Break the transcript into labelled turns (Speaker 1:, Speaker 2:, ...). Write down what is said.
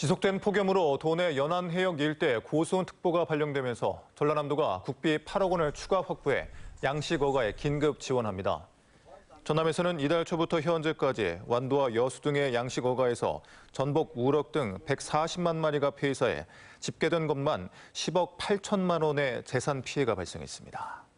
Speaker 1: 지속된 폭염으로 도내 연안 해역 일대 고수온특보가 발령되면서 전라남도가 국비 8억 원을 추가 확보해 양식 어가에 긴급 지원합니다. 전남에서는 이달 초부터 현재까지 완도와 여수 등의 양식 어가에서 전복 우럭 등 140만 마리가 폐사해 집계된 것만 10억 8천만 원의 재산 피해가 발생했습니다.